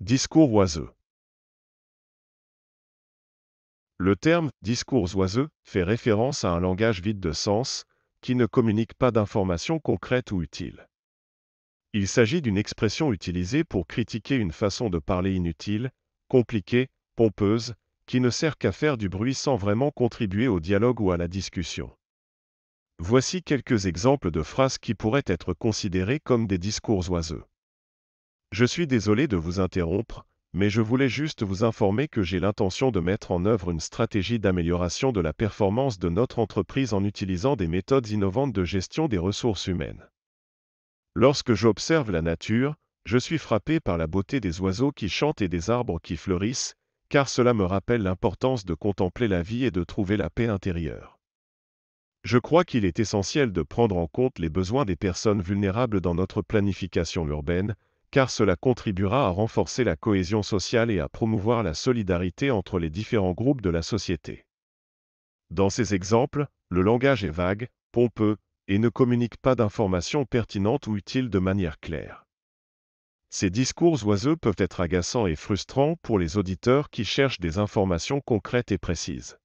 Discours oiseux Le terme discours oiseux fait référence à un langage vide de sens, qui ne communique pas d'informations concrètes ou utiles. Il s'agit d'une expression utilisée pour critiquer une façon de parler inutile, compliquée, pompeuse, qui ne sert qu'à faire du bruit sans vraiment contribuer au dialogue ou à la discussion. Voici quelques exemples de phrases qui pourraient être considérées comme des discours oiseux. Je suis désolé de vous interrompre, mais je voulais juste vous informer que j'ai l'intention de mettre en œuvre une stratégie d'amélioration de la performance de notre entreprise en utilisant des méthodes innovantes de gestion des ressources humaines. Lorsque j'observe la nature, je suis frappé par la beauté des oiseaux qui chantent et des arbres qui fleurissent, car cela me rappelle l'importance de contempler la vie et de trouver la paix intérieure. Je crois qu'il est essentiel de prendre en compte les besoins des personnes vulnérables dans notre planification urbaine, car cela contribuera à renforcer la cohésion sociale et à promouvoir la solidarité entre les différents groupes de la société. Dans ces exemples, le langage est vague, pompeux, et ne communique pas d'informations pertinentes ou utiles de manière claire. Ces discours oiseux peuvent être agaçants et frustrants pour les auditeurs qui cherchent des informations concrètes et précises.